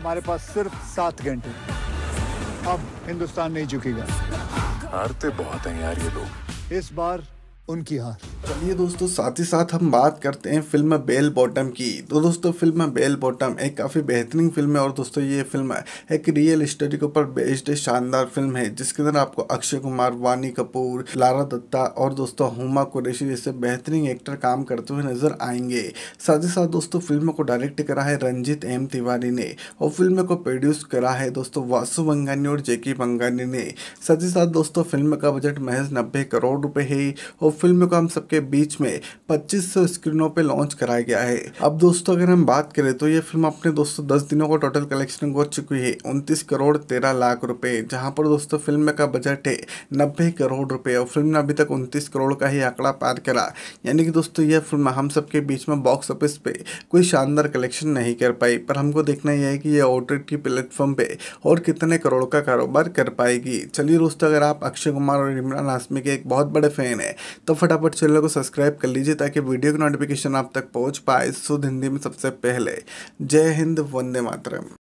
हमारे पास सिर्फ सात घंटे अब हिंदुस्तान नहीं झुकेगा हारते बहुत हैं यार ये लोग इस बार उनकी हार चलिए दोस्तों साथ ही साथ हम बात करते हैं फिल्म बेल बॉटम की तो दोस्तों फिल्म बेल बॉटम एक काफ़ी बेहतरीन फिल्म है और दोस्तों ये फिल्म एक रियल स्टोरी के ऊपर बेस्ड शानदार फिल्म है जिसके अंदर आपको अक्षय कुमार वानी कपूर लारा दत्ता और दोस्तों हुमा कुरेशी जैसे बेहतरीन एक्टर काम करते हुए नजर आएंगे साथ ही साथ दोस्तों फिल्म को डायरेक्ट करा है रंजित एम तिवारी ने और फिल्म को प्रोड्यूस करा है दोस्तों वासु बंगानी और जेकी बंगानी ने साथ ही साथ दोस्तों फिल्म का बजट महज नब्बे करोड़ रुपये है और फिल्म को हम सब के बीच में 2500 स्क्रीनों पे लॉन्च कराया गया है अब दोस्तों अगर हम बात करें तो ये फिल्म अपने दोस्तों 10 दिनों का टोटल कलेक्शन कर चुकी है उनतीस करोड़ तेरह लाख रुपए जहां पर दोस्तों फिल्म का बजट है नब्बे करोड़ रुपए और फिल्म ने अभी तक उनतीस करोड़ का ही आंकड़ा पार करा यानी कि दोस्तों यह फिल्म हम सबके बीच में बॉक्स ऑफिस पे कोई शानदार कलेक्शन नहीं कर पाई पर हमको देखना यह है कि यह ओ टी प्लेटफॉर्म पे और कितने करोड़ का कारोबार कर पाएगी चलिए दोस्तों अगर आप अक्षय कुमार और इमरान हाशमी के एक बहुत बड़े फैन हैं तो फटाफट चलो चैनल को सब्सक्राइब कर लीजिए ताकि वीडियो की नोटिफिकेशन आप तक पहुंच पाए शुद्ध हिंदी में सबसे पहले जय हिंद वंदे मातरम